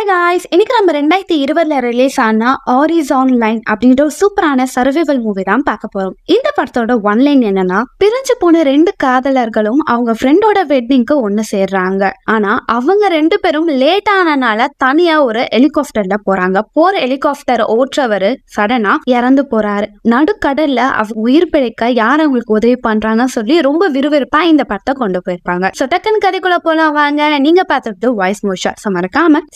high guys இன்னைக்கு நம்ம ரெண்டாயிரத்தி இருபதுல ரிலீஸ் ஆன ஆரிஸ் ஆன்லைன் அப்படின்ற ஒரு சூப்பரான சர்வைவல் மூவி தான் பார்க்க போறோம் இந்த படத்தோட ஒன் லைன் என்னன்னா பிரிஞ்சு போன ரெண்டு காதலர்களும் அவங்க ஃப்ரெண்டோட வெட்டிங்க்கு ஒன்னு சேர்றாங்க ஆனா அவங்க ரெண்டு பேரும் லேட் ஆனனால தனியா ஒரு ஹெலிகாப்டர்ல போறாங்க போற ஹெலிகாப்டர் ஓற்றவர் சடனா இறந்து போறாரு நடுக்கடல்ல அவங்க உயிர் பிழைக்க யார் அவங்களுக்கு உதவி பண்றாங்கன்னு சொல்லி ரொம்ப விறுவிறுப்பா இந்த படத்தை கொண்டு போயிருப்பாங்க சோ டக்கன் கதைக்குள்ள போலாம் வாங்க நீங்க பார்த்துட்டு வாய்ஸ் மோஷா சோ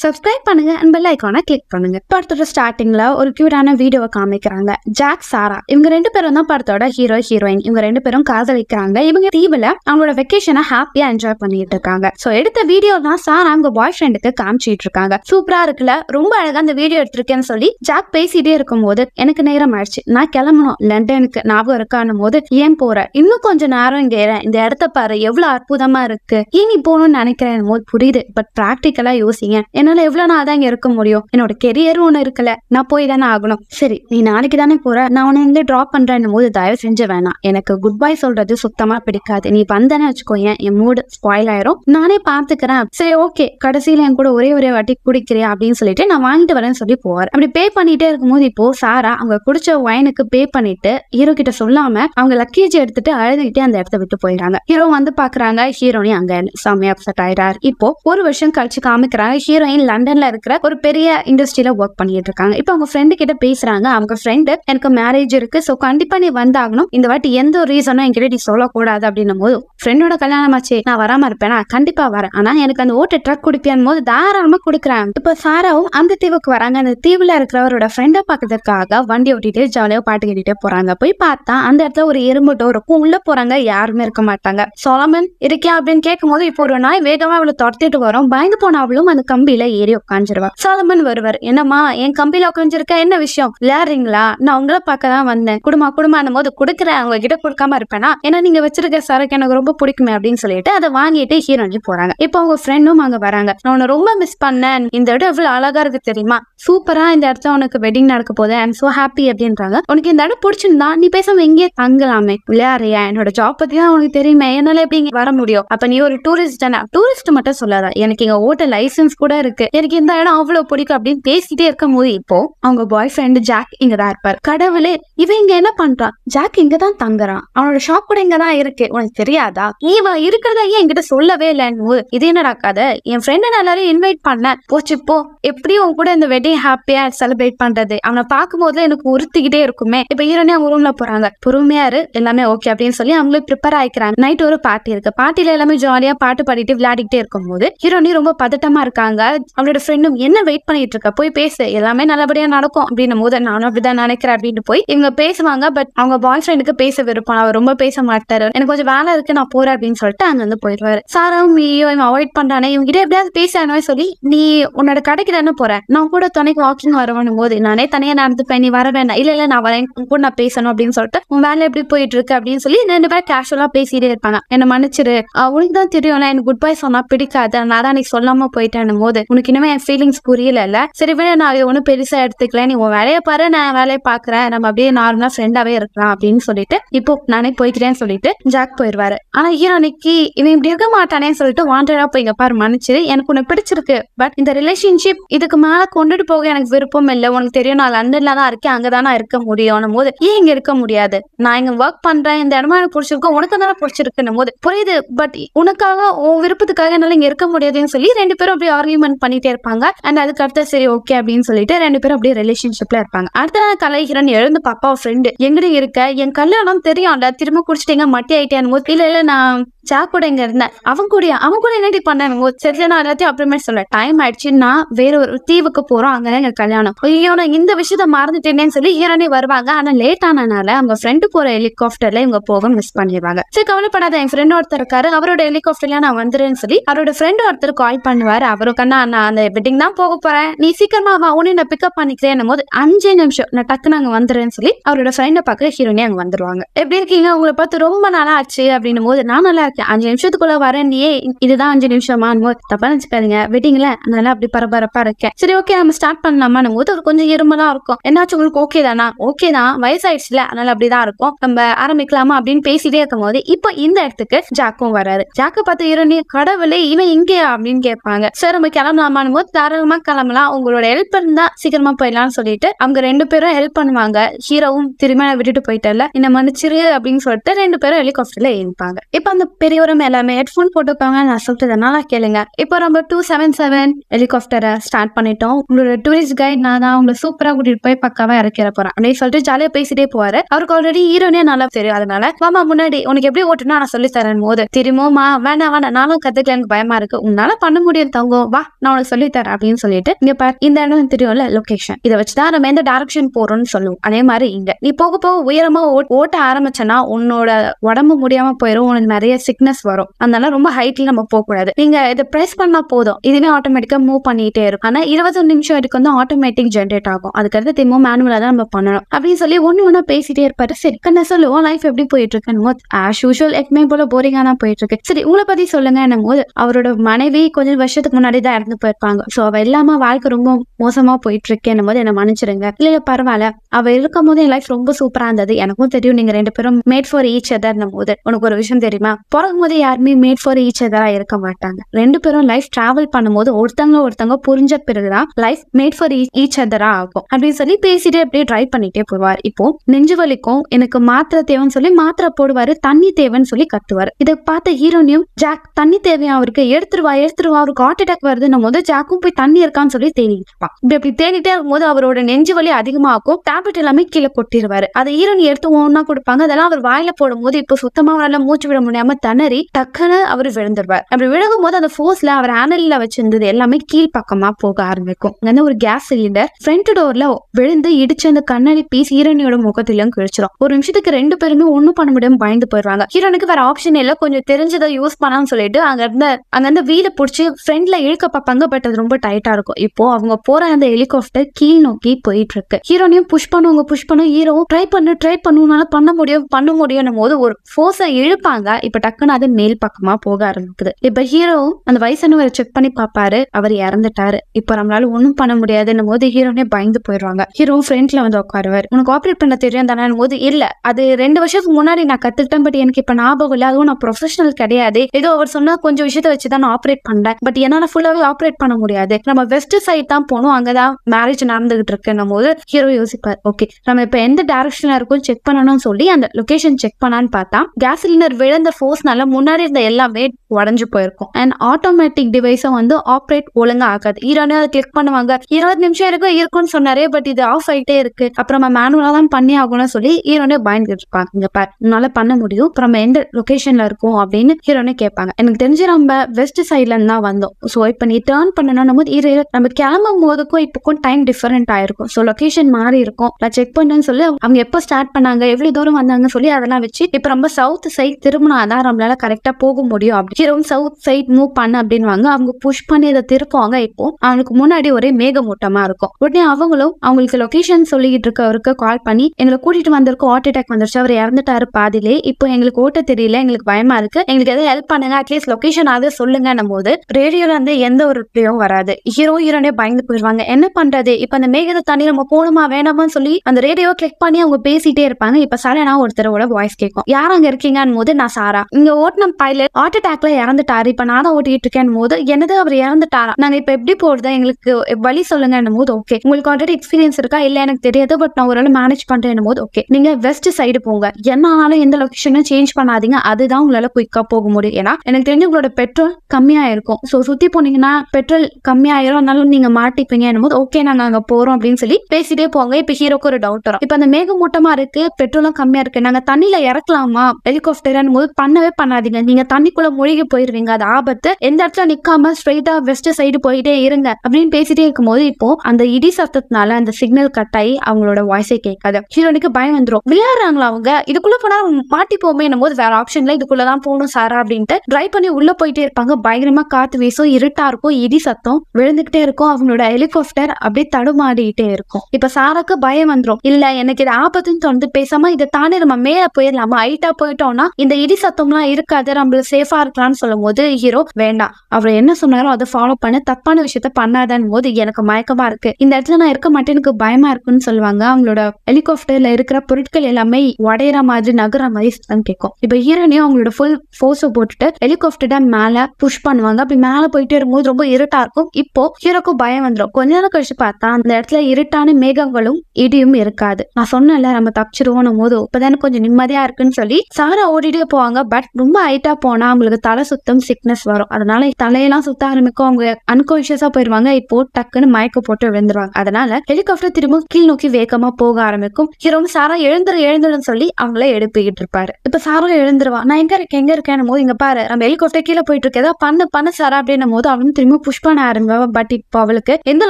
சப்ஸ்கிரைப் லைக் பண்ணுங்க அண்ட் பெல் ஐக்கானை கிளிக் பண்ணுங்க படத்தோட ஸ்டார்டிங்ல ஒரு கியூரான வீடியோவை காமிக்கிறாங்க ஜாக் சாரா இவங்க ரெண்டு பேரும் தான் படத்தோட ஹீரோ ஹீரோயின் இவங்க ரெண்டு பேரும் காதலிக்கிறாங்க இவங்க தீவுல அவங்களோட வெக்கேஷனை ஹாப்பியா என்ஜாய் பண்ணிட்டு இருக்காங்க சோ எடுத்த வீடியோ தான் சாரா அவங்க பாய் ஃப்ரெண்டுக்கு காமிச்சிட்டு இருக்காங்க சூப்பரா இருக்குல்ல ரொம்ப அழகா அந்த வீடியோ எடுத்திருக்கேன்னு சொல்லி ஜாக் பேசிட்டே இருக்கும் போது எனக்கு நேரம் ஆயிடுச்சு நான் கிளம்பணும் லண்டனுக்கு ஞாபகம் இருக்கானும் போது ஏன் போற இன்னும் கொஞ்ச நேரம் இங்க இந்த இடத்த பாரு எவ்வளவு அற்புதமா இருக்கு இனி நீ போகணும்னு நினைக்கிறேன் போது புரியுது பட் ப்ராக்டிக்கலா யோசிங்க என்னால எவ்வளவு நான் தான் இங்கே இருக்க முடியும் என்னோட கெரியரும் ஒன்று இருக்குல்ல நான் போய் தானே ஆகணும் சரி நீ நாளைக்கு தானே போற நான் உன்னை இருந்து ட்ராப் பண்றேன் போது தயவு செஞ்ச வேணாம் எனக்கு குட் பை சொல்றது சுத்தமாக பிடிக்காது நீ வந்தேன்னு வச்சுக்கோ ஏன் என் மூடு ஸ்பாயில் ஆயிரும் நானே பாத்துக்கிறேன் சரி ஓகே கடைசியில என் கூட ஒரே ஒரே வாட்டி குடிக்கிறியா அப்படின்னு சொல்லிட்டு நான் வாங்கிட்டு வரேன்னு சொல்லி போவார் அப்படி பே பண்ணிட்டே இருக்கும்போது இப்போ சாரா அவங்க குடிச்ச ஒயனுக்கு பே பண்ணிட்டு ஹீரோ கிட்ட சொல்லாம அவங்க லக்கேஜ் எடுத்துட்டு அழுதுகிட்டே அந்த இடத்த விட்டு போயிடுறாங்க ஹீரோ வந்து பாக்குறாங்க ஹீரோனி அங்க செம்மையா அப்செட் ஆயிடாரு இப்போ ஒரு வருஷம் கழிச்சு காமிக்கிறாங்க ஹீரோயின் லண்டன் லண்டன்ல இருக்கிற ஒரு பெரிய இண்டஸ்ட்ரியில ஒர்க் பண்ணிட்டு இருக்காங்க இப்போ அவங்க ஃப்ரெண்டு கிட்ட பேசுறாங்க அவங்க ஃப்ரெண்டு எனக்கு மேரேஜ் இருக்கு ஸோ கண்டிப்பா நீ வந்தாகணும் இந்த வாட்டி எந்த ஒரு ரீசனும் என்கிட்ட நீ சொல்லக்கூடாது அப்படின்னும் போது ஃப்ரெண்டோட கல்யாணம் ஆச்சு நான் வராம இருப்பேனா கண்டிப்பா வரேன் ஆனா எனக்கு அந்த ஓட்டு ட்ரக் குடிப்பியான் போது தாராளமா கொடுக்குறாங்க இப்போ சாராவும் அந்த தீவுக்கு வராங்க அந்த தீவுல இருக்கிறவரோட ஃப்ரெண்டை பார்க்கறதுக்காக வண்டி ஓட்டிட்டு ஜாலியா பாட்டு கேட்டுட்டே போறாங்க போய் பார்த்தா அந்த இடத்துல ஒரு எறும்பு டோர் இருக்கும் உள்ள போறாங்க யாருமே இருக்க மாட்டாங்க சோலமன் இருக்கியா அப்படின்னு கேட்கும் போது இப்போ ஒரு நாய் வேகமா அவளை துரத்திட்டு வரும் பயந்து போன அவளும் அந்த கம்பியில ஏறியும் உட்காந்துருவா சாலமன் வருவர் என்னம்மா என் கம்பியில உட்காந்துருக்க என்ன விஷயம் விளையாடுறீங்களா நான் உங்களை பார்க்க தான் வந்தேன் குடும்பம் குடும்பம் போது கொடுக்குறேன் அவங்க கிட்ட கொடுக்காம இருப்பேனா ஏன்னா நீங்க வச்சிருக்க சரக்கு எனக்கு ரொம்ப பிடிக்குமே அப்படின்னு சொல்லிட்டு அதை வாங்கிட்டு ஹீரோனி போறாங்க இப்போ அவங்க ஃப்ரெண்டும் அங்க வராங்க நான் உன்னை ரொம்ப மிஸ் பண்ணேன் இந்த இடம் எவ்வளவு அழகா இருக்கு தெரியுமா சூப்பரா இந்த இடத்துல உனக்கு வெட்டிங் நடக்க போகுது ஐம் சோ ஹாப்பி அப்படின்றாங்க உனக்கு இந்த இடம் பிடிச்சிருந்தா நீ பேசாம எங்கேயே தங்கலாமே விளையாடுறியா என்னோட ஜாப் பத்தி தான் உனக்கு தெரியுமே என்னால எப்படி வர முடியும் அப்ப நீ ஒரு டூரிஸ்ட் தானே டூரிஸ்ட் மட்டும் சொல்லாத எனக்கு இங்க ஓட்ட லைசன்ஸ் கூட இருக்கு எனக்கு எனக்கு இந்த இடம் அவ்வளவு பிடிக்கும் அப்படின்னு பேசிட்டே இருக்கும் போது இப்போ அவங்க பாய் ஃப்ரெண்டு ஜாக் இங்க தான் இருப்பார் கடவுளே இவன் இங்க என்ன பண்றான் ஜாக் இங்க தான் தங்குறான் அவனோட ஷாப் கூட இங்க தான் இருக்கு உனக்கு தெரியாதா நீ இருக்கிறத ஏன் என்கிட்ட சொல்லவே இல்லைன்னு இது என்ன நடக்காத என் ஃப்ரெண்ட் எல்லாரும் இன்வைட் பண்ண போச்சு போ எப்படியும் உன் கூட இந்த வெட்டிங் ஹாப்பியா செலிப்ரேட் பண்றது அவனை பார்க்கும் போது எனக்கு உறுத்திக்கிட்டே இருக்குமே இப்ப ஈரோனே அவங்க ரூம்ல போறாங்க பொறுமையா இரு எல்லாமே ஓகே அப்படின்னு சொல்லி அவங்களே ப்ரிப்பேர் ஆயிக்கிறாங்க நைட் ஒரு பார்ட்டி இருக்கு பார்ட்டில எல்லாமே ஜாலியா பாட்டு பாடிட்டு விளையாடிக்கிட்டே இருக்கும் போது ஹீரோனி ரொம்ப பதட்டமா இருக்காங்க அவளோட ஃப்ரெண்டும் என்ன வெயிட் பண்ணிட்டு இருக்க போய் பேசு எல்லாமே நல்லபடியா நடக்கும் அப்படின்னும் போது நானும் அப்படிதான் நினைக்கிறேன் அப்படின்னு போய் இவங்க பேசுவாங்க பட் அவங்க பாய் ஃப்ரெண்டுக்கு பேச விருப்பம் அவர் ரொம்ப பேச மாட்டாரு எனக்கு கொஞ்சம் வேலை இருக்கு நான் போறேன் அப்படின்னு சொல்லிட்டு அங்க வந்து போயிடுவாரு சாரும் ஐயோ இவன் அவாய்ட் பண்றானே இவங்க கிட்ட எப்படியாவது பேசானோ சொல்லி நீ உன்னோட கடைக்கு தானே போற நான் கூட துணைக்கு வாக்கிங் வரவனும் போது நானே தனியா நடந்துப்பேன் நீ வர வேண்டாம் இல்ல இல்ல நான் வரேன் கூட நான் பேசணும் அப்படின்னு சொல்லிட்டு உன் வேலை எப்படி போயிட்டு இருக்கு அப்படின்னு சொல்லி ரெண்டு பேரும் கேஷுவலா பேசிட்டே இருப்பாங்க என்ன மன்னிச்சிரு உனக்கு தான் தெரியும்ல எனக்கு குட் பாய் சொன்னா பிடிக்காது நான் தான் அன்னைக்கு சொல்லாம போயிட்டேன் போது உனக்கு இனிமே என் ஃபீலிங்ஸ் புரியல சரி விட நான் இது ஒன்றும் பெருசா எடுத்துக்கல நீ உன் வேலையை பாரு நான் வேலையை பாக்குறேன் நம்ம அப்படியே நார்மலா ஃப்ரெண்டாவே இருக்கலாம் அப்படின்னு சொல்லிட்டு இப்போ நானே போய்க்கிறேன்னு சொல்லிட்டு ஜாக் போயிடுவாரு ஆனா ஹீரோனிக்கு இவன் இப்படி இருக்க மாட்டானே சொல்லிட்டு வாண்டடா போய் பாரு மன்னிச்சு எனக்கு உனக்கு பிடிச்சிருக்கு பட் இந்த ரிலேஷன்ஷிப் இதுக்கு மேல கொண்டுட்டு போக எனக்கு விருப்பம் இல்லை உனக்கு தெரியும் நான் லண்டன்ல தான் இருக்கேன் அங்க இருக்க முடியும் போது ஏன் இங்க இருக்க முடியாது நான் இங்க ஒர்க் பண்றேன் இந்த இடமா எனக்கு பிடிச்சிருக்கோம் உனக்கு தானே பிடிச்சிருக்குன்னும் போது புரியுது பட் உனக்காக உன் விருப்பத்துக்காக என்னால இங்க இருக்க முடியாதுன்னு சொல்லி ரெண்டு பேரும் அப்படியே ஆர்கியூமெண்ட் பண்ணிட்டே இருப்பாங்க அண்ட் அதுக்கடுத்து சரி ஓகே அப்படின்னு சொல்லிட்டு ரெண்டு பேரும் அப்படியே ரிலேஷன்ஷிப்ல இருப்பாங்க அடுத்த நாள் கலைகிறன் எழுந்து பாப்பா ஃப்ரெண்டு எங்கடி இருக்க என் கல்யாணம் தெரியும்ல திரும்ப குடிச்சிட்டீங்க மட்டி ஆயிட்டேன் இல்ல இல்ல நான் ஜா கூட இங்க இருந்தேன் அவன் கூட அவன் கூட என்னடி பண்ணேன் சரி நான் எல்லாத்தையும் அப்புறமே சொல்ல டைம் ஆயிடுச்சு நான் வேற ஒரு தீவுக்கு போறோம் அங்க எங்க கல்யாணம் ஐயோ நான் இந்த விஷயத்த மறந்துட்டேன்னு சொல்லி ஹீரோனே வருவாங்க ஆனா லேட் ஆனால அவங்க ஃப்ரெண்டு போற ஹெலிகாப்டர்ல இவங்க போக மிஸ் பண்ணிடுவாங்க சரி கவலைப்படாத என் ஃப்ரெண்ட் ஒருத்தர் இருக்காரு அவரோட ஹெலிகாப்டர்ல நான் வந்துருன்னு சொல்லி அவரோட ஃப்ரெண்ட் ஒருத்தர் கால் பண்ணுவாரு அவருக்கு நான் அந்த வெட்டிங் தான் போக போறேன் நீ சீக்கிரமா வா உன்னை நான் பிக்கப் பண்ணிக்கிறேன் போது அஞ்சு நிமிஷம் நான் டக்குன்னு அங்க வந்துடுறேன்னு சொல்லி அவரோட ஃப்ரெண்டை பார்க்க ஹீரோனே அங்க வந்துருவாங்க எப்படி இருக்கீங்க உங்களை பார்த்து ரொம்ப நாளா ஆச்சு அப்படின்னும் போது நான் நல்லா அஞ்சு நிமிஷத்துக்குள்ள வரேன்னியே இதுதான் அஞ்சு நிமிஷமா தப்பா நினைச்சுக்காதீங்க வெட்டிங்கள அதனால அப்படி பரபரப்பா இருக்கேன் சரி ஓகே நம்ம ஸ்டார்ட் பண்ணலாமான்னு போது ஒரு கொஞ்சம் இருமலா இருக்கும் என்னாச்சு உங்களுக்கு ஓகே தானா ஓகே தான் வயசாயிடுச்சுல அதனால அப்படிதான் இருக்கும் நம்ம ஆரம்பிக்கலாமா அப்படின்னு பேசிட்டே இருக்கும் போது இப்போ இந்த இடத்துக்கு ஜாக்கும் வராரு ஜாக்க பார்த்து இரணி கடவுளே இவன் இங்கேயா அப்படின்னு கேட்பாங்க சார் நம்ம கிளம்பலாமான் போது தாராளமா கிளம்பலாம் உங்களோட ஹெல்ப் இருந்தா சீக்கிரமா போயிடலாம்னு சொல்லிட்டு அவங்க ரெண்டு பேரும் ஹெல்ப் பண்ணுவாங்க ஹீரோவும் திரும்ப விட்டுட்டு போயிட்டல என்ன மன்னிச்சிரு அப்படின்னு சொல்லிட்டு ரெண்டு பேரும் ஹெலிகாப்டர்ல ஏறிப்பாங்க இப்ப அந்த பெரியவரும் எல்லாமே ஹெட்ஃபோன் போட்டுப்பாங்க நான் சொல்றதுனால கேளுங்க இப்போ நம்ம டூ செவன் செவன் ஹெலிகாப்டரை ஸ்டார்ட் பண்ணிட்டோம் உங்களோட டூரிஸ்ட் கைட் நான் தான் உங்களை சூப்பரா கூட்டிட்டு போய் பக்காவா இறக்கிற போறேன் அப்படின்னு சொல்லிட்டு ஜாலியா பேசிட்டே போவாரு அவருக்கு ஆல்ரெடி ஹீரோனே நல்லா தெரியும் அதனால மாமா முன்னாடி உனக்கு எப்படி ஓட்டுனா நான் சொல்லி தரேன் போது திரும்பமா வேணா வேணா நானும் கத்துக்கல எனக்கு பயமா இருக்கு உன்னால பண்ண முடியும் தங்கும் வா நான் உனக்கு சொல்லி தரேன் அப்படின்னு சொல்லிட்டு இங்க பார் இந்த இடம் தெரியும்ல லொகேஷன் இதை வச்சுதான் நம்ம எந்த டைரக்ஷன் போறோம்னு சொல்லுவோம் அதே மாதிரி இங்க நீ போக போக உயரமா ஓட்ட ஆரம்பிச்சனா உன்னோட உடம்பு முடியாம போயிடும் உனக்கு நிறைய திக்னஸ் வரும் அதனால ரொம்ப ஹைட்ல நம்ம போகக்கூடாது நீங்க இதை ப்ரெஸ் பண்ணா போதும் இதுவே ஆட்டோமேட்டிக்கா மூவ் பண்ணிட்டே இருக்கும் ஆனா இருபது நிமிஷம் இருக்கு வந்து ஆட்டோமேட்டிக் ஜென்ரேட் ஆகும் அதுக்கடுத்து திரும்ப மேனுவலா தான் நம்ம பண்ணணும் அப்படின்னு சொல்லி ஒன்னு ஒன்னா பேசிட்டே இருப்பாரு சரி கண்ணா சொல்லுவோம் லைஃப் எப்படி போயிட்டு இருக்குன்னு ஆஸ் யூஷுவல் எப்பவுமே போல போரிங்கா தான் போயிட்டு இருக்கு சரி உங்களை பத்தி சொல்லுங்க என்னும் போது அவரோட மனைவி கொஞ்சம் வருஷத்துக்கு முன்னாடி தான் இறந்து போயிருப்பாங்க சோ அவ இல்லாம வாழ்க்கை ரொம்ப மோசமா போயிட்டு இருக்கேன் போது என்ன மன்னிச்சிருங்க இல்ல பரவாயில்ல அவ இருக்கும் போது என் லைஃப் ரொம்ப சூப்பரா இருந்தது எனக்கும் தெரியும் நீங்க ரெண்டு பேரும் மேட் ஃபார் ஈச் அதர் போது உனக்கு ஒரு விஷயம் தெரியுமா பழகும்போது யாருமே மேட் ஃபார் ஈச் அதரா இருக்க மாட்டாங்க ரெண்டு பேரும் லைஃப் டிராவல் பண்ணும்போது ஒருத்தவங்க ஒருத்தவங்க புரிஞ்ச பிறகுதான் லைஃப் மேட் ஃபார் ஈச் அதரா ஆகும் அப்படின்னு சொல்லி பேசிட்டு அப்படியே ட்ரை பண்ணிட்டே போவார் இப்போ நெஞ்சு வலிக்கும் எனக்கு மாத்திரை தேவைன்னு சொல்லி மாத்திரை போடுவாரு தண்ணி தேவைன்னு சொல்லி கத்துவாரு இதை பார்த்த ஹீரோனியும் ஜாக் தண்ணி தேவையா அவருக்கு எடுத்துருவா எடுத்துருவா அவருக்கு ஹார்ட் அட்டாக் வருதுன்னும் போது ஜாக்கும் போய் தண்ணி இருக்கான்னு சொல்லி தேடிட்டு இப்படி அப்படி தேடிட்டே இருக்கும்போது அவரோட நெஞ்சு வலி அதிகமாகும் டேப்லெட் எல்லாமே கீழே கொட்டிடுவாரு அதை ஹீரோனி எடுத்து ஒன்னா கொடுப்பாங்க அதெல்லாம் அவர் வாயில போடும்போது இப்போ சுத்தமா அவரால் மூச்சு விட முடியாம அனரி டக்குன்னு அவர் விழுந்துருவார் அப்படி விழுகும் போது அந்த ஃபோர்ஸ்ல அவர் ஆனலில் வச்சிருந்தது எல்லாமே கீழ்பக்கமா போக ஆரம்பிக்கும் அந்த ஒரு கேஸ் சிலிண்டர் ஃப்ரண்ட் டோர்ல விழுந்து இடிச்சு அந்த கண்ணாடி பீஸ் ஹீரோனியோட முகத்திலும் கிழிச்சிடும் ஒரு நிமிஷத்துக்கு ரெண்டு பேருமே ஒன்னும் பண்ண முடியும் பயந்து போயிருவாங்க ஹீரோனுக்கு வேற ஆப்ஷன் இல்ல கொஞ்சம் தெரிஞ்சதை யூஸ் பண்ணான்னு சொல்லிட்டு அங்க இருந்த அங்க இருந்து வீல பிடிச்சி ஃப்ரெண்ட்ல இழுக்க பார்ப்பாங்க பட் அது ரொம்ப டைட்டா இருக்கும் இப்போ அவங்க போற அந்த ஹெலிகாப்டர் கீழ் நோக்கி போயிட்டு இருக்கு ஹீரோனையும் புஷ் பண்ணுவாங்க புஷ் பண்ணுவோம் ஹீரோ ட்ரை பண்ணு ட்ரை பண்ணுனால பண்ண முடியும் பண்ண முடியும் போது ஒரு ஃபோர்ஸை இழுப்பாங்க இப்ப டக்கு டக்குன்னு அது மேல் பக்கமா போக ஆரம்பிக்குது இப்ப ஹீரோ அந்த வயசானவரை செக் பண்ணி பாப்பாரு அவர் இறந்துட்டாரு இப்ப நம்மளால ஒண்ணும் பண்ண முடியாதுன்னு போது ஹீரோனே பயந்து போயிடுவாங்க ஹீரோ ஃப்ரெண்ட்ல வந்து உட்காருவார் உனக்கு ஆப்ரேட் பண்ண தெரியும் தானே போது இல்ல அது ரெண்டு வருஷத்துக்கு முன்னாடி நான் கத்துக்கிட்டேன் பட் எனக்கு இப்ப ஞாபகம் இல்லை அதுவும் நான் ப்ரொஃபஷனல் கிடையாது ஏதோ அவர் சொன்னா கொஞ்சம் விஷயத்த வச்சுதான் நான் ஆப்ரேட் பண்ணேன் பட் என்னால ஃபுல்லாவே ஆப்ரேட் பண்ண முடியாது நம்ம வெஸ்ட் சைட் தான் போனோம் அங்கதான் மேரேஜ் நடந்துகிட்டு இருக்குன்னும் போது ஹீரோ யோசிப்பார் ஓகே நம்ம இப்ப எந்த டைரக்ஷனா இருக்கும் செக் பண்ணணும்னு சொல்லி அந்த லொகேஷன் செக் பண்ணான்னு பார்த்தா கேஸ் சிலிண்டர் விழுந்த ஃபோர்ஸ் ப்ரெஷர்ஸ்னால முன்னாடி இருந்த எல்லாமே உடஞ்சு போயிருக்கும் அண்ட் ஆட்டோமேட்டிக் டிவைஸும் வந்து ஆப்ரேட் ஒழுங்கா ஆகாது ஈரோனே அதை கிளிக் பண்ணுவாங்க இருபது நிமிஷம் இருக்கும் இருக்கும்னு சொன்னாரே பட் இது ஆஃப் ஆயிட்டே இருக்கு அப்புறமா மேனுவலா தான் பண்ணி ஆகும்னு சொல்லி ஹீரோனே பயந்துட்டு இருப்பாங்க இங்க பேர் உன்னால பண்ண முடியும் அப்புறம் எந்த லொகேஷன்ல இருக்கும் அப்படின்னு ஹீரோனே கேட்பாங்க எனக்கு தெரிஞ்சு நம்ம வெஸ்ட் சைட்ல இருந்தா வந்தோம் ஸோ இப்போ நீ டேர்ன் பண்ணணும் போது இரு நம்ம கிளம்பும் போதுக்கும் இப்போக்கும் டைம் டிஃபரெண்ட் ஆயிருக்கும் ஸோ லொகேஷன் மாறி இருக்கும் நான் செக் பண்ணேன்னு சொல்லி அவங்க எப்போ ஸ்டார்ட் பண்ணாங்க எவ்வளவு தூரம் வந்தாங்கன்னு சொல்லி அதெல்லாம் வச்சு இப்போ ரொம்ப சவுத் சைட் திரும்பினா தான் நம்மளால கரெக்டாக போக முடியும் அப்படி ஹீரோவும் சவுத் சைட் மூவ் பண்ண அப்படின்வாங்க அவங்க புஷ் பண்ணி இதை திருப்புவாங்க இப்போ அவனுக்கு முன்னாடி ஒரே மேகமூட்டமா இருக்கும் உடனே அவங்களும் அவங்களுக்கு லொகேஷன் சொல்லிக்கிட்டு இருக்கவருக்கு கால் பண்ணி எங்களை கூட்டிட்டு வந்திருக்கோம் ஹார்ட் அட்டாக் வந்துருச்சு அவர் இறந்துட்டாரு பாதிலே இப்போ எங்களுக்கு ஓட்ட தெரியல எங்களுக்கு பயமா இருக்கு எங்களுக்கு எதாவது ஹெல்ப் பண்ணுங்க அட்லீஸ்ட் லொகேஷன் ஆகுது சொல்லுங்கன்னும் போது ரேடியோல இருந்து எந்த ஒரு ரிப்ளையும் வராது ஹீரோ ஹீரோனே பயந்து போயிருவாங்க என்ன பண்றது இப்ப அந்த மேகத்தை தண்ணி நம்ம போகணுமா வேணாமான்னு சொல்லி அந்த ரேடியோ கிளிக் பண்ணி அவங்க பேசிட்டே இருப்பாங்க இப்ப நான் ஒருத்தரோட வாய்ஸ் கேட்கும் யார் அங்க இருக்கீங்கன்னு போது நான் சாரா இங்க ஓட்டின பைலட் ஹார்ட் அட்டாக்ல இறந்துட்டாரு இப்ப நான் தான் ஓட்டிட்டு இருக்கேன் போது என்னது அவர் இறந்துட்டாரா நாங்க இப்ப எப்படி போறது எங்களுக்கு வழி சொல்லுங்க போது ஓகே உங்களுக்கு ஆல்ரெடி எக்ஸ்பீரியன்ஸ் இருக்கா இல்ல எனக்கு தெரியாது பட் நான் ஓரளவு மேனேஜ் பண்றேன் போது ஓகே நீங்க வெஸ்ட் சைடு போங்க என்ன ஆனாலும் எந்த லொகேஷனும் சேஞ்ச் பண்ணாதீங்க அதுதான் உங்களால குயிக்கா போக முடியும் ஏன்னா எனக்கு தெரிஞ்சு உங்களோட பெட்ரோல் கம்மியா இருக்கும் ஸோ சுத்தி போனீங்கன்னா பெட்ரோல் கம்மியாயிரும் அதனால நீங்க மாட்டிப்பீங்க போது ஓகே நாங்க அங்க போறோம் அப்படின்னு சொல்லி பேசிட்டே போங்க இப்ப ஹீரோக்கு ஒரு டவுட் வரும் இப்ப அந்த மேகமூட்டமா இருக்கு பெட்ரோலும் கம்மியா இருக்கு நாங்க தண்ணியில இறக்கலாமா ஹெலிகாப்டர் போது பண்ணவே பண்ணாதீங்க நீங்க தண்ணிக்குள்ள மூழ்கி போயிருவீங்க அது ஆபத்து எந்த இடத்துல நிக்காம ஸ்ட்ரைட்டா வெஸ்ட் சைடு போயிட்டே இருங்க அப்படின்னு பேசிட்டே இருக்கும்போது இப்போ அந்த இடி சத்தத்தினால அந்த சிக்னல் கட் ஆகி அவங்களோட வாய்ஸே கேட்காது ஹீரோனுக்கு பயம் வந்துடும் விளையாடுறாங்களா அவங்க இதுக்குள்ள போனா மாட்டிப்போமே போது வேற ஆப்ஷன்ல இதுக்குள்ளதான் போகணும் சாரா அப்படின்ட்டு ட்ரை பண்ணி உள்ள போயிட்டே இருப்பாங்க பயங்கரமா காத்து வீசும் இருட்டா இருக்கும் இடி சத்தம் விழுந்துகிட்டே இருக்கும் அவங்களோட ஹெலிகாப்டர் அப்படியே தடுமாடிட்டே இருக்கும் இப்ப சாராக்கு பயம் வந்துடும் இல்ல எனக்கு இது ஆபத்துன்னு தொடர்ந்து பேசாம இதை தானே நம்ம மேல போயிடலாமா ஹைட்டா போயிட்டோம்னா இந்த இடி சத்தம்லாம் இருக்காது நம்மள சேஃபா இருக்கலாம்னு சொல்லும் போது ஹீரோ வேண்டாம் அவர் என்ன சொன்னாரோ அதை ஃபாலோ பண்ண தப்பான விஷயத்த பண்ணாதான் போது எனக்கு மயக்கமா இருக்கு இந்த இடத்துல நான் இருக்க மாட்டேன் எனக்கு பயமா இருக்குன்னு சொல்லுவாங்க அவங்களோட ஹெலிகாப்டர்ல இருக்கிற பொருட்கள் எல்லாமே உடையிற மாதிரி நகர மாதிரி கேட்கும் இப்ப ஹீரோனையும் அவங்களோட ஃபுல் ஃபோர்ஸை போட்டுட்டு ஹெலிகாப்டர் மேல புஷ் பண்ணுவாங்க அப்படி மேல போயிட்டே இருக்கும்போது ரொம்ப இருட்டா இருக்கும் இப்போ ஹீரோக்கும் பயம் வந்துடும் கொஞ்ச நேரம் கழிச்சு பார்த்தா அந்த இடத்துல இருட்டான மேகங்களும் இடியும் இருக்காது நான் சொன்னேன்ல நம்ம தப்பிச்சிருவோம் போது இப்பதானே கொஞ்சம் நிம்மதியா இருக்குன்னு சொல்லி சாரா ஓடிட்டே போவாங்க பட் ரொம்ப ஹைட்டாக போனால் அவங்களுக்கு தலை சுத்தம் சிக்னஸ் வரும் அதனால தலையெல்லாம் சுத்த ஆரம்பிக்கும் அவங்க அன்கான்சியஸா போயிடுவாங்க இப்போ டக்குன்னு மயக்க போட்டு விழுந்துருவாங்க அதனால ஹெலிகாப்டர் திரும்ப கீழ் நோக்கி வேகமாக போக ஆரம்பிக்கும் ஹீரோவும் சாரா எழுந்துரு எழுந்துடும் சொல்லி அவங்களே எடுப்பிக்கிட்டு இருப்பாரு இப்போ சாரா எழுந்துருவா நான் எங்க இருக்கேன் எங்க இருக்கேன் போது இங்க பாரு நம்ம ஹெலிகாப்டர் கீழே போயிட்டு இருக்கா பண்ண பண்ண சாரா அப்படின்னும் போது அவளும் திரும்ப புஷ் பண்ண ஆரம்பிவா பட் இப்போ அவளுக்கு எந்த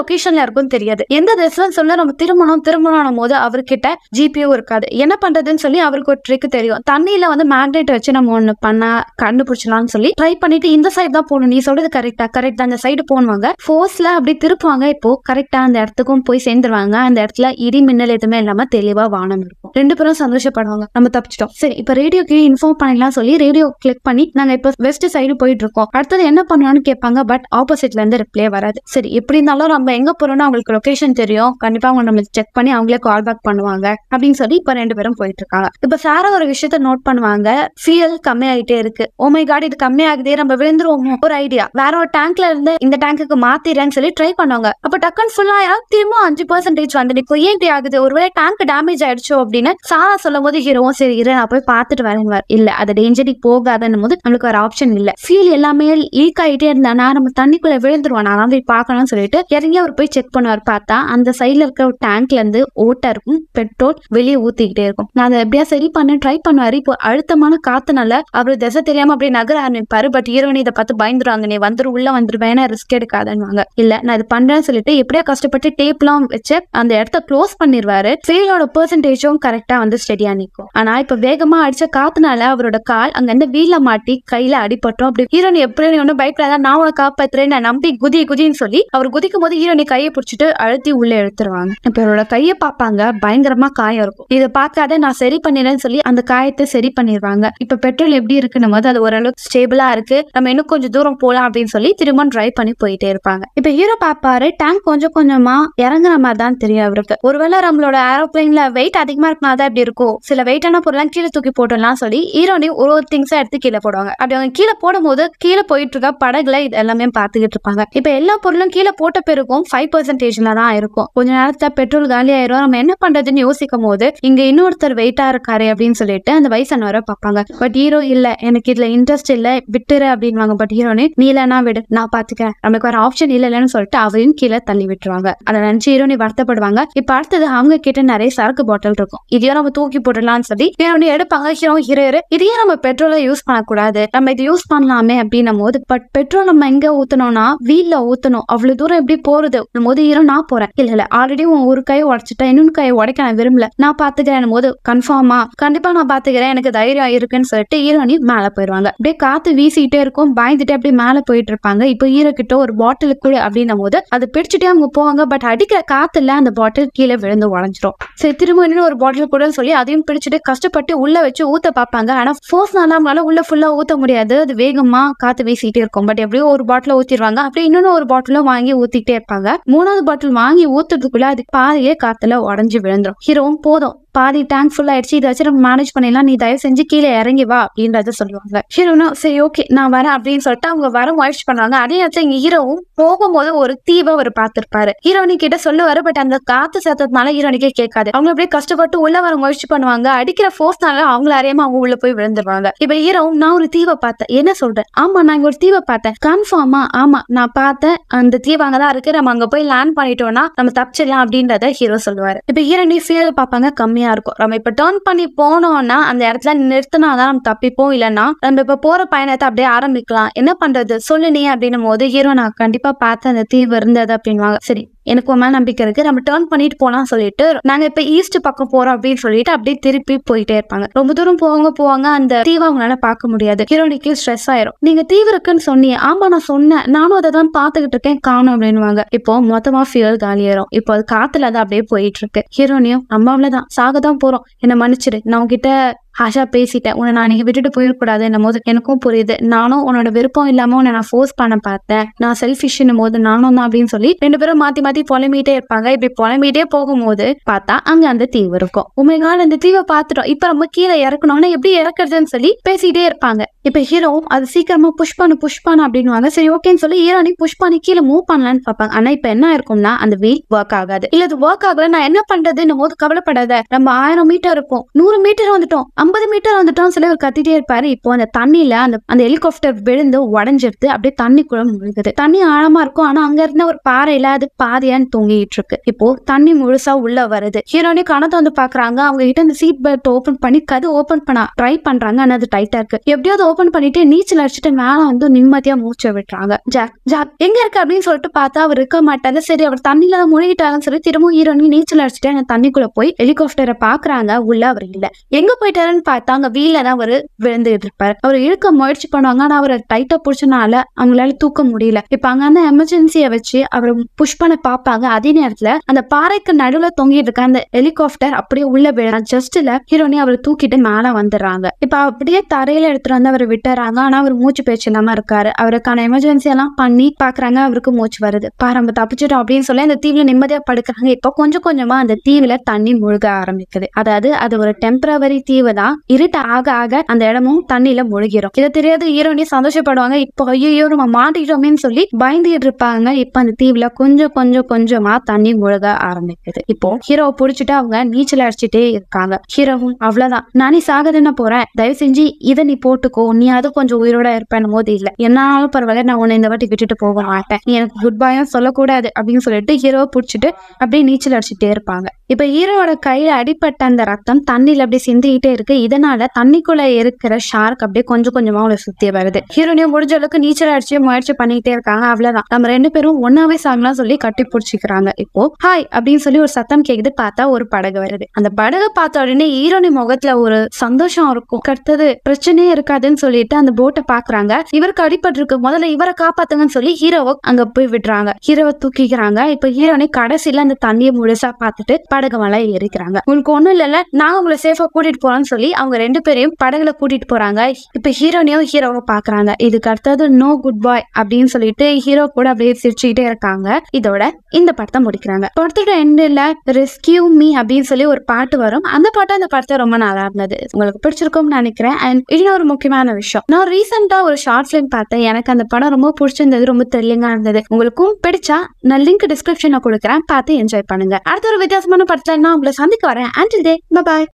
லொகேஷன்ல இருக்கும் தெரியாது எந்த ரெஸ்டாரன்ட் சொல்ல நம்ம திருமணம் திருமணம் போது அவர்கிட்ட ஜிபியோ இருக்காது என்ன பண்றதுன்னு சொல்லி அவருக்கு ஒரு ட்ரிக் தெரியும் தண்ணியில வந்து மேக்னெட் வச்சு நம்ம ஒன்று ஒன்று பண்ணா கண்டுபிடிச்சலாம்னு சொல்லி ட்ரை பண்ணிட்டு இந்த சைடு தான் போகணும் நீ சொல்றது கரெக்டா கரெக்டா அந்த சைடு போனுவாங்க ஃபோர்ஸ்ல அப்படி திருப்புவாங்க இப்போ கரெக்டா அந்த இடத்துக்கும் போய் சேர்ந்துருவாங்க அந்த இடத்துல இடி மின்னல் எதுவுமே இல்லாம தெளிவா வானம் இருக்கும் ரெண்டு பேரும் சந்தோஷப்படுவாங்க நம்ம தப்பிச்சிட்டோம் சரி இப்போ ரேடியோக்கு இன்ஃபார்ம் பண்ணலாம் சொல்லி ரேடியோ கிளிக் பண்ணி நாங்க இப்போ வெஸ்ட் சைடு போயிட்டு இருக்கோம் அடுத்தது என்ன பண்ணலாம்னு கேட்பாங்க பட் ஆப்போசிட்ல இருந்து ரிப்ளே வராது சரி எப்படி இருந்தாலும் நம்ம எங்க போறோம்னு அவங்களுக்கு லொகேஷன் தெரியும் கண்டிப்பா அவங்க நம்ம செக் பண்ணி அவங்களே கால் பேக் பண்ணுவாங்க அப்படின்னு சொல்லி இப்போ ரெண்டு பேரும் போயிட்டு இருக்காங்க இப்போ சாரா ஒரு விஷயத்த நோட் பண்ணுவாங்க ஃபியூல் கம்மி கம்மியாயிட்டே இருக்கு ஓமை oh காட் இது கம்மியாகுதே நம்ம விழுந்துருவோம் ஒரு ஐடியா வேற ஒரு டேங்க்ல இருந்து இந்த டேங்குக்கு மாத்திரன்னு சொல்லி ட்ரை பண்ணுவாங்க அப்ப டக்குன்னு ஃபுல்லா திரும்ப அஞ்சு பர்சன்டேஜ் வந்து நிற்கும் ஏன் இப்படி ஆகுது ஒருவேளை டேங்க் டேமேஜ் ஆயிடுச்சோ அப்படின்னு சாரா சொல்லும் போது ஹீரோவும் சரி இரு நான் போய் பார்த்துட்டு வரேன்வார் இல்ல அது டேஞ்சரிக்கு போகாதுன்னு போது நம்மளுக்கு ஒரு ஆப்ஷன் இல்ல ஃபீல் எல்லாமே லீக் ஆகிட்டே இருந்தானா நம்ம தண்ணிக்குள்ள விழுந்துருவோம் நான் போய் பார்க்கணும்னு சொல்லிட்டு இறங்கி அவர் போய் செக் பண்ணுவார் பார்த்தா அந்த சைட்ல இருக்க ஒரு டேங்க்ல இருந்து ஓட்டருக்கும் இருக்கும் பெட்ரோல் வெளியே ஊத்திக்கிட்டே இருக்கும் நான் அதை எப்படியா சரி பண்ண ட்ரை பண்ணுவாரு இப்போ அழுத்தமான காத்துனால அவர் திசை தெரியாம அப்படியே நகர ஆரம்பிப்பாரு பட் ஈரோனி இதை பார்த்து பயந்துருவாங்க நீ வந்துரு உள்ள வந்துருவேன் ரிஸ்க் எடுக்காதன்னுவாங்க இல்ல நான் இது பண்றேன்னு சொல்லிட்டு எப்படியா கஷ்டப்பட்டு டேப் எல்லாம் வச்சு அந்த இடத்த க்ளோஸ் பண்ணிடுவாரு ஃபெயிலோட பெர்சன்டேஜும் கரெக்டா வந்து ஸ்டெடியா நிற்கும் ஆனா இப்ப வேகமா அடிச்ச காத்துனால அவரோட கால் அங்க இருந்து வீல மாட்டி கையில அடிபட்டோம் அப்படி ஹீரோனி எப்படி ஒன்னும் பைக்ல நான் உனக்கு காப்பாத்துறேன் நான் நம்பி குதி குதின்னு சொல்லி அவர் குதிக்கும் போது ஹீரோனி கையை பிடிச்சிட்டு அழுத்தி உள்ள எழுத்துருவாங்க இப்ப அவரோட கையை பார்ப்பாங்க பயங்கரமா காயம் இருக்கும் இதை பார்க்காத நான் சரி பண்ணிடுறேன்னு சொல்லி அந்த காயத்தை சரி பண்ணிடுவாங்க இப்ப பெட்ரோல் மெட்டீரியல் எப்படி இருக்குன்னு போது அது ஓரளவுக்கு ஸ்டேபிளா இருக்கு நம்ம இன்னும் கொஞ்சம் தூரம் போலாம் அப்படின்னு சொல்லி திரும்ப ட்ரைவ் பண்ணி போயிட்டே இருப்பாங்க இப்ப ஹீரோ பாப்பாரு டேங்க் கொஞ்சம் கொஞ்சமா இறங்குற மாதிரி தான் தெரியும் அவருக்கு ஒருவேளை நம்மளோட ஏரோப்ளைன்ல வெயிட் அதிகமா இருக்குனா தான் எப்படி இருக்கும் சில வெயிட்டான பொருள்லாம் கீழே தூக்கி போட்டோம்லாம் சொல்லி ஹீரோனையும் ஒரு ஒரு திங்ஸ் எடுத்து கீழே போடுவாங்க அப்படி அவங்க கீழே போடும் போது கீழே போயிட்டு இருக்க படகுல இது எல்லாமே பாத்துக்கிட்டு இருப்பாங்க இப்ப எல்லா பொருளும் கீழே போட்ட பிறகும் ஃபைவ் பர்சன்டேஜ்ல தான் இருக்கும் கொஞ்ச நேரத்துல பெட்ரோல் காலி ஆயிரும் நம்ம என்ன பண்றதுன்னு யோசிக்கும் போது இங்க இன்னொருத்தர் வெயிட்டா இருக்காரு அப்படின்னு சொல்லிட்டு அந்த வயசானவரை பார்ப்பாங்க பட் ஹீரோ ஹீரோ இல்ல எனக்கு இதுல இன்ட்ரெஸ்ட் இல்ல விட்டுரு அப்படின்னு பட் ஹீரோனே நீ இல்லைனா விடு நான் பாத்துக்கிறேன் நமக்கு வேற ஆப்ஷன் இல்ல இல்லைன்னு சொல்லிட்டு அவரையும் கீழே தள்ளி விட்டுருவாங்க அதை நினைச்சு ஹீரோனி வருத்தப்படுவாங்க இப்ப அடுத்தது அவங்க கிட்ட நிறைய சரக்கு பாட்டில் இருக்கும் இதையோ நம்ம தூக்கி போட்டுடலாம்னு சொல்லி ஹீரோனி எடுப்பாங்க ஹீரோ ஹீரோ இதையே நம்ம பெட்ரோலை யூஸ் பண்ணக்கூடாது நம்ம இது யூஸ் பண்ணலாமே அப்படின்னும் போது பட் பெட்ரோல் நம்ம எங்க ஊத்தணும்னா வீல்ல ஊத்தணும் அவ்வளவு தூரம் எப்படி போறது போது ஹீரோ நான் போறேன் இல்ல இல்ல ஆல்ரெடி உன் ஒரு கையை உடச்சிட்டேன் இன்னொன்னு கையை உடைக்க நான் விரும்பல நான் பாத்துக்கிறேன் போது கன்ஃபார்மா கண்டிப்பா நான் பாத்துக்கிறேன் எனக்கு தைரியம் இருக்குன்னு சொல்லிட்டு ஹீரோனி மேல போயிருவாங்க அப்படியே காத்து வீசிட்டே இருக்கும் பயந்துட்டு அப்படியே மேல போயிட்டு இருப்பாங்க இப்போ ஹீரோ கிட்ட ஒரு பாட்டில் குழு அப்படின்னும் போது அது பிடிச்சிட்டே அவங்க போவாங்க பட் அடிக்கிற காத்துல அந்த பாட்டில் கீழே விழுந்து உடஞ்சிரும் சரி திரும்ப ஒரு பாட்டில் கூட சொல்லி அதையும் பிடிச்சிட்டு கஷ்டப்பட்டு உள்ள வச்சு ஊத்த பார்ப்பாங்க ஆனா ஃபோர்ஸ் அவங்களால உள்ள ஃபுல்லா ஊத்த முடியாது அது வேகமா காத்து வீசிட்டே இருக்கும் பட் எப்படியோ ஒரு பாட்டில ஊத்திடுவாங்க அப்படியே இன்னொன்னு ஒரு பாட்டிலும் வாங்கி ஊத்திட்டே இருப்பாங்க மூணாவது பாட்டில் வாங்கி ஊத்துறதுக்குள்ள அதுக்கு பாதையே காத்துல உடஞ்சு விழுந்துரும் ஹீரோவும் போதும் பாதி டேங்க் ஃபுல் ஆயிடுச்சு இதை வச்சு நம்ம மேனேஜ் பண்ணிடலாம் நீ தயவு செஞ்சு கீழே இறங்கி வா அப்படின்றத சொல்லுவாங்க ஹீரோனா சரி ஓகே நான் வரேன் அப்படின்னு சொல்லிட்டு அவங்க வர முயற்சி பண்ணுவாங்க அதே நேரத்தில் இங்க ஹீரோவும் போகும்போது ஒரு தீவை அவர் பார்த்திருப்பாரு ஹீரோனி கிட்ட வர பட் அந்த காத்து சத்தத்தினால ஹீரோனிக்கே கேட்காது அவங்க அப்படியே கஷ்டப்பட்டு உள்ள வர முயற்சி பண்ணுவாங்க அடிக்கிற ஃபோர்ஸ்னால அவங்கள அறியாம அவங்க உள்ள போய் விழுந்துருவாங்க இப்ப ஹீரோவும் நான் ஒரு தீவை பார்த்தேன் என்ன சொல்றேன் ஆமா நான் இங்க ஒரு தீவை பார்த்தேன் கன்ஃபார்மா ஆமா நான் பார்த்தேன் அந்த தீவை அங்கதான் இருக்கு நம்ம அங்க போய் லேண்ட் பண்ணிட்டோம்னா நம்ம தப்பிச்சிடலாம் அப்படின்றத ஹீரோ சொல்லுவாரு இப்ப ஹீரோனி ஃபீல் பார்ப்பாங்க கம்மி கம்மியா இருக்கும் நம்ம இப்ப டேர்ன் பண்ணி போனோம்னா அந்த இடத்துல நிறுத்தினா தான் நம்ம தப்பிப்போம் இல்லைன்னா நம்ம இப்போ போற பயணத்தை அப்படியே ஆரம்பிக்கலாம் என்ன பண்றது சொல்லு நீ அப்படின்னும் போது ஹீரோ நான் கண்டிப்பாக பார்த்து அந்த தீவு இருந்தது அப்படின்வாங்க சரி எனக்கு மேலே நம்பிக்கை இருக்குது நம்ம டேர்ன் பண்ணிட்டு போலாம் சொல்லிட்டு நாங்கள் இப்போ ஈஸ்ட் பக்கம் போகிறோம் அப்படின்னு சொல்லிட்டு அப்படியே திருப்பி போயிட்டே இருப்பாங்க ரொம்ப தூரம் போவாங்க போவாங்க அந்த தீவை அவங்களால பார்க்க முடியாது ஹீரோனிக்கு ஸ்ட்ரெஸ் ஆயிரும் நீங்கள் தீவு இருக்குன்னு சொன்னீங்க ஆமா நான் சொன்னேன் நானும் அதை தான் பார்த்துக்கிட்டு இருக்கேன் காணும் அப்படின்வாங்க இப்போ மொத்தமாக காலி காலியாயிரும் இப்போ அது காத்துல தான் அப்படியே போயிட்டு இருக்கு ஹீரோனியும் அம்மாவில தான் சாக தான் போகிறோம் என்னை மன்னிச்சிடு நான் உங்ககிட்ட ஹாஷா பேசிட்டேன் உன்னை நான் நீங்க விட்டுட்டு போயிடக்கூடாது என்னும் போது எனக்கும் புரியுது நானும் உன்னோட விருப்பம் இல்லாமல் உன்னை நான் ஃபோர்ஸ் பண்ண பார்த்தேன் நான் என்னும் போது நானும் தான் அப்படின்னு சொல்லி ரெண்டு பேரும் மாற்றி பத்தி புலம்பிட்டே இருப்பாங்க இப்படி புலம்பிட்டே போகும்போது பார்த்தா அங்க அந்த தீவு இருக்கும் உமைகால் oh அந்த தீவை பாத்துட்டோம் இப்ப நம்ம கீழே இறக்கணும்னா எப்படி இறக்குறதுன்னு சொல்லி பேசிட்டே இருப்பாங்க இப்ப ஹீரோ அது சீக்கிரமா புஷ் பண்ணு புஷ் பண்ணு அப்படின்னுவாங்க சரி ஓகேன்னு சொல்லி ஹீரோனி புஷ் பண்ணி கீழே மூவ் பண்ணலான்னு பார்ப்பாங்க ஆனா இப்ப என்ன இருக்கும்னா அந்த வீல் ஒர்க் ஆகாது இல்ல அது ஒர்க் ஆகல நான் என்ன பண்றதுன்னு போது கவலைப்படாத நம்ம ஆயிரம் மீட்டர் இருக்கும் நூறு மீட்டர் வந்துட்டோம் ஐம்பது மீட்டர் வந்துட்டோம் சொல்லி அவர் கத்திட்டே இருப்பாரு இப்போ அந்த தண்ணியில அந்த அந்த ஹெலிகாப்டர் விழுந்து உடஞ்சிருது அப்படியே தண்ணிக்குள்ள விழுகுது தண்ணி ஆழமா இருக்கும் ஆனா அங்க இருந்த ஒரு பாறையில அது பா பாதியான்னு தூங்கிட்டு இருக்கு இப்போ தண்ணி முழுசா உள்ள வருது ஹீரோனி கணத்தை வந்து பாக்குறாங்க அவங்க கிட்ட இந்த சீட் பெல்ட் ஓபன் பண்ணி கது ஓபன் பண்ண ட்ரை பண்றாங்க ஆனா அது டைட்டா இருக்கு எப்படியாவது ஓபன் பண்ணிட்டு நீச்சல் அடிச்சுட்டு மேல வந்து நிம்மதியா மூச்சை விட்டுறாங்க ஜாக் ஜாக் எங்க இருக்கு அப்படின்னு சொல்லிட்டு பார்த்தா அவர் இருக்க மாட்டாங்க சரி அவர் தண்ணியில முழுகிட்டாலும் சரி திரும்பவும் ஹீரோனி நீச்சல் அடிச்சுட்டு அந்த தண்ணிக்குள்ள போய் ஹெலிகாப்டரை பாக்குறாங்க உள்ள அவர் இல்ல எங்க போயிட்டாருன்னு பார்த்தா அங்க வீல தான் அவர் விழுந்துட்டு இருப்பாரு அவர் இழுக்க முயற்சி பண்ணுவாங்க ஆனா அவரை டைட்டா பிடிச்சனால அவங்களால தூக்க முடியல இப்ப அங்க எமர்ஜென்சியை வச்சு அவரை புஷ் பண்ண பாப்பாங்க அதே நேரத்துல அந்த பாறைக்கு நடுவுல தொங்கிட்டு இருக்க அந்த ஹெலிகாப்டர் அப்படியே உள்ள விழுறான் ஜஸ்ட்ல ஹீரோனி அவரை தூக்கிட்டு மேல வந்துடுறாங்க இப்ப அப்படியே தரையில எடுத்துட்டு வந்து அவர் விட்டுறாங்க ஆனா அவர் மூச்சு பேச்சு இல்லாம இருக்காரு அவருக்கான எமர்ஜென்சி எல்லாம் பண்ணி பாக்குறாங்க அவருக்கு மூச்சு வருது பாரம்ப தப்பிச்சிட்டோம் அப்படின்னு சொல்லி அந்த தீவுல நிம்மதியா படுக்கிறாங்க இப்ப கொஞ்சம் கொஞ்சமா அந்த தீவுல தண்ணி முழுக ஆரம்பிக்குது அதாவது அது ஒரு டெம்பரவரி தீவு தான் இருட்ட ஆக ஆக அந்த இடமும் தண்ணியில முழுகிறோம் இதை தெரியாது ஹீரோனி சந்தோஷப்படுவாங்க இப்போ ஐயோ நம்ம மாட்டிட்டோமேன்னு சொல்லி பயந்துகிட்டு இருப்பாங்க இப்ப அந்த தீவுல கொஞ்சம் கொஞ்சம் கொஞ்சம் கொஞ்சமா தண்ணி முழுக ஆரம்பிக்குது இப்போ ஹீரோவை புடிச்சிட்டு அவங்க நீச்சல் அடிச்சுட்டே இருக்காங்க ஹீரோவும் அவ்வளவுதான் நானே சாக தானே போறேன் தயவு செஞ்சு இதை நீ போட்டுக்கோ நீ அது கொஞ்சம் உயிரோட இருப்பேன் போது இல்ல என்னாலும் பரவாயில்ல நான் உன்னை இந்த வாட்டி விட்டுட்டு போக மாட்டேன் நீ எனக்கு குட் பாயும் சொல்லக்கூடாது அப்படின்னு சொல்லிட்டு ஹீரோவை புடிச்சிட்டு அப்படியே நீச்சல் அடிச்சுட்டே இருப்பாங்க இப்போ ஹீரோட கையில் அடிப்பட்ட அந்த ரத்தம் தண்ணியில் அப்படியே சிந்திக்கிட்டே இருக்கு இதனால தண்ணிக்குள்ள இருக்கிற ஷார்க் அப்படியே கொஞ்சம் கொஞ்சமா அவளை சுத்தி வருது ஹீரோனையும் முடிஞ்ச அளவுக்கு நீச்சல் அடிச்சு முயற்சி பண்ணிக்கிட்டே இருக்காங்க அவ்வளவுதான் நம்ம ரெண்டு பேரும் ஒன்னாவே சாங்கலாம் சொல்லி கட்டி பிடிச்சிக்கிறாங்க இப்போ ஹாய் அப்படின்னு சொல்லி ஒரு சத்தம் கேக்குது பார்த்தா ஒரு படகு வருது அந்த படகு பார்த்த உடனே ஹீரோனி முகத்துல ஒரு சந்தோஷம் இருக்கும் கடுத்தது பிரச்சனையே இருக்காதுன்னு சொல்லிட்டு அந்த போட்டை பாக்குறாங்க இவருக்கு அடிப்பட்டு இருக்கு முதல்ல இவரை காப்பாத்துங்கன்னு சொல்லி ஹீரோவை அங்க போய் விடுறாங்க ஹீரோவை தூக்கிக்கிறாங்க இப்ப ஹீரோனை கடைசியில அந்த தண்ணியை முழுசா பார்த்துட்டு பாடகமெல்லாம் இருக்கிறாங்க உங்களுக்கு ஒன்றும் இல்லைல்ல நாங்க உங்களை சேஃபா கூட்டிகிட்டு போறோம்னு சொல்லி அவங்க ரெண்டு பேரையும் படகுல கூட்டிகிட்டு போகிறாங்க இப்போ ஹீரோனையும் ஹீரோவும் பாக்குறாங்க இதுக்கு அடுத்தது நோ குட் பாய் அப்படின்னு சொல்லிட்டு ஹீரோ கூட அப்படியே சிரிச்சுக்கிட்டே இருக்காங்க இதோட இந்த படத்தை முடிக்கிறாங்க படத்தோட எண்டில் ரெஸ்கியூ மீ அப்படின்னு சொல்லி ஒரு பாட்டு வரும் அந்த பாட்டு அந்த படத்தை ரொம்ப நல்லா இருந்தது உங்களுக்கு பிடிச்சிருக்கும்னு நினைக்கிறேன் அண்ட் இன்னொரு முக்கியமான விஷயம் நான் ரீசெண்டா ஒரு ஷார்ட் ஃபிலிம் பார்த்தேன் எனக்கு அந்த படம் ரொம்ப பிடிச்சிருந்தது ரொம்ப தெரியுங்க இருந்தது உங்களுக்கும் பிடிச்சா நான் லிங்க் டிஸ்கிரிப்ஷன் கொடுக்குறேன் பார்த்து என்ஜாய் பண்ணுங்க அடுத்த ஒரு வித்தியாசமான படத்துல நான் உங்களை சந்திக்க வரேன் அண்ட் டே பாய்